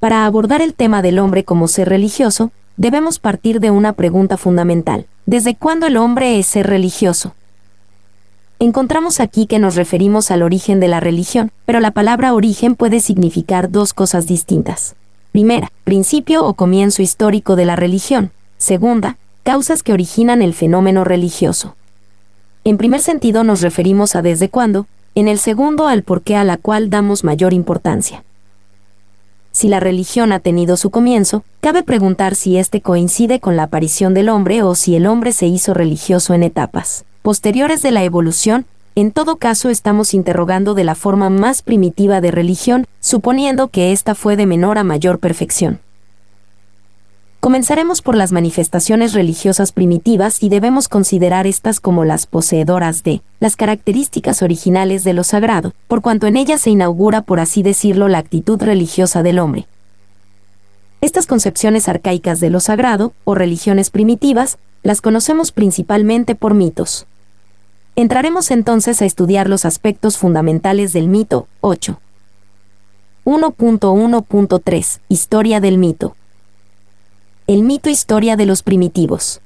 Para abordar el tema del hombre como ser religioso, debemos partir de una pregunta fundamental. ¿Desde cuándo el hombre es ser religioso? Encontramos aquí que nos referimos al origen de la religión, pero la palabra origen puede significar dos cosas distintas. Primera, principio o comienzo histórico de la religión. Segunda, causas que originan el fenómeno religioso. En primer sentido nos referimos a desde cuándo, en el segundo al por qué a la cual damos mayor importancia. Si la religión ha tenido su comienzo, cabe preguntar si éste coincide con la aparición del hombre o si el hombre se hizo religioso en etapas posteriores de la evolución, en todo caso estamos interrogando de la forma más primitiva de religión, suponiendo que ésta fue de menor a mayor perfección. Comenzaremos por las manifestaciones religiosas primitivas y debemos considerar estas como las poseedoras de las características originales de lo sagrado, por cuanto en ellas se inaugura, por así decirlo, la actitud religiosa del hombre. Estas concepciones arcaicas de lo sagrado, o religiones primitivas, las conocemos principalmente por mitos. Entraremos entonces a estudiar los aspectos fundamentales del mito 8. 1.1.3 Historia del mito el mito historia de los primitivos.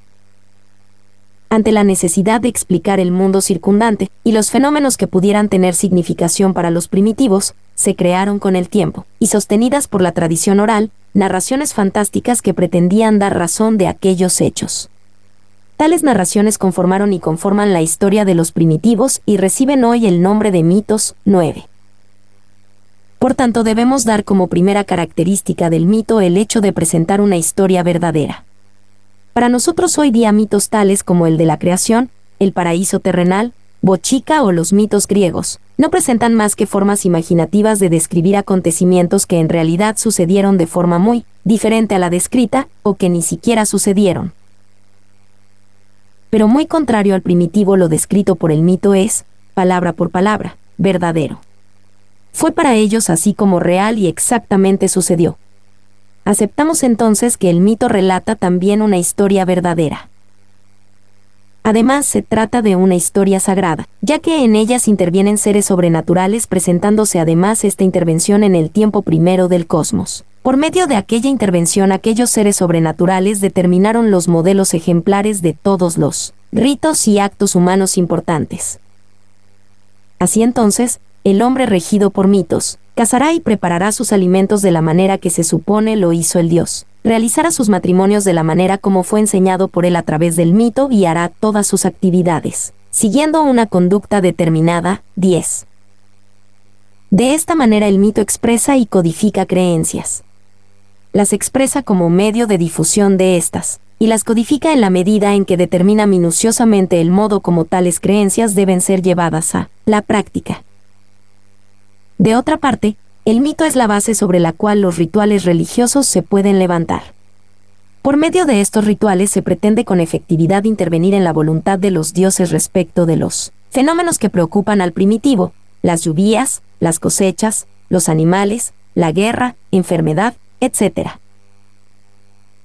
Ante la necesidad de explicar el mundo circundante y los fenómenos que pudieran tener significación para los primitivos, se crearon con el tiempo, y sostenidas por la tradición oral, narraciones fantásticas que pretendían dar razón de aquellos hechos. Tales narraciones conformaron y conforman la historia de los primitivos y reciben hoy el nombre de mitos 9. Por tanto, debemos dar como primera característica del mito el hecho de presentar una historia verdadera. Para nosotros hoy día mitos tales como el de la creación, el paraíso terrenal, Bochica o los mitos griegos, no presentan más que formas imaginativas de describir acontecimientos que en realidad sucedieron de forma muy diferente a la descrita o que ni siquiera sucedieron. Pero muy contrario al primitivo lo descrito por el mito es, palabra por palabra, verdadero fue para ellos así como real y exactamente sucedió. Aceptamos entonces que el mito relata también una historia verdadera. Además, se trata de una historia sagrada, ya que en ellas intervienen seres sobrenaturales presentándose además esta intervención en el tiempo primero del cosmos. Por medio de aquella intervención aquellos seres sobrenaturales determinaron los modelos ejemplares de todos los ritos y actos humanos importantes. Así entonces, el hombre regido por mitos, cazará y preparará sus alimentos de la manera que se supone lo hizo el dios, realizará sus matrimonios de la manera como fue enseñado por él a través del mito y hará todas sus actividades, siguiendo una conducta determinada. 10. De esta manera el mito expresa y codifica creencias. Las expresa como medio de difusión de estas, y las codifica en la medida en que determina minuciosamente el modo como tales creencias deben ser llevadas a la práctica. De otra parte, el mito es la base sobre la cual los rituales religiosos se pueden levantar. Por medio de estos rituales se pretende con efectividad intervenir en la voluntad de los dioses respecto de los fenómenos que preocupan al primitivo, las lluvias, las cosechas, los animales, la guerra, enfermedad, etc.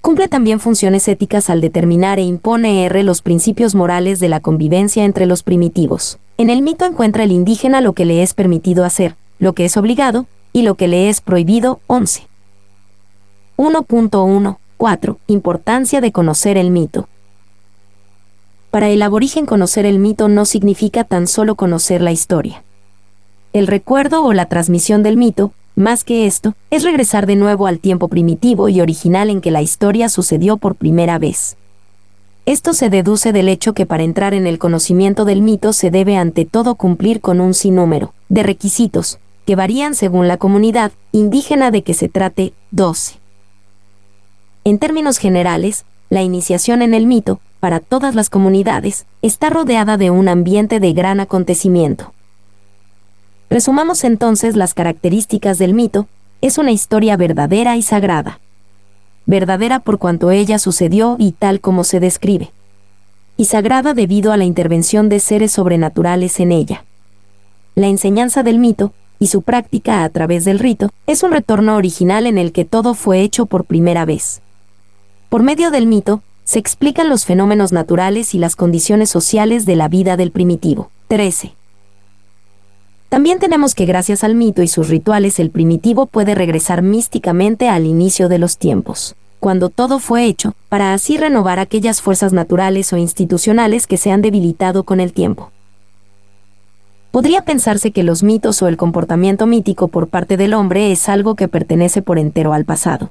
Cumple también funciones éticas al determinar e impone R los principios morales de la convivencia entre los primitivos. En el mito encuentra el indígena lo que le es permitido hacer, lo que es obligado y lo que le es prohibido 11. 1.14 Importancia de conocer el mito. Para el aborigen conocer el mito no significa tan solo conocer la historia. El recuerdo o la transmisión del mito, más que esto, es regresar de nuevo al tiempo primitivo y original en que la historia sucedió por primera vez. Esto se deduce del hecho que para entrar en el conocimiento del mito se debe ante todo cumplir con un sinnúmero de requisitos, que varían según la comunidad indígena de que se trate, 12. En términos generales, la iniciación en el mito, para todas las comunidades, está rodeada de un ambiente de gran acontecimiento. Resumamos entonces las características del mito, es una historia verdadera y sagrada. Verdadera por cuanto ella sucedió y tal como se describe. Y sagrada debido a la intervención de seres sobrenaturales en ella. La enseñanza del mito y su práctica a través del rito, es un retorno original en el que todo fue hecho por primera vez. Por medio del mito, se explican los fenómenos naturales y las condiciones sociales de la vida del primitivo. 13. También tenemos que gracias al mito y sus rituales el primitivo puede regresar místicamente al inicio de los tiempos, cuando todo fue hecho, para así renovar aquellas fuerzas naturales o institucionales que se han debilitado con el tiempo podría pensarse que los mitos o el comportamiento mítico por parte del hombre es algo que pertenece por entero al pasado.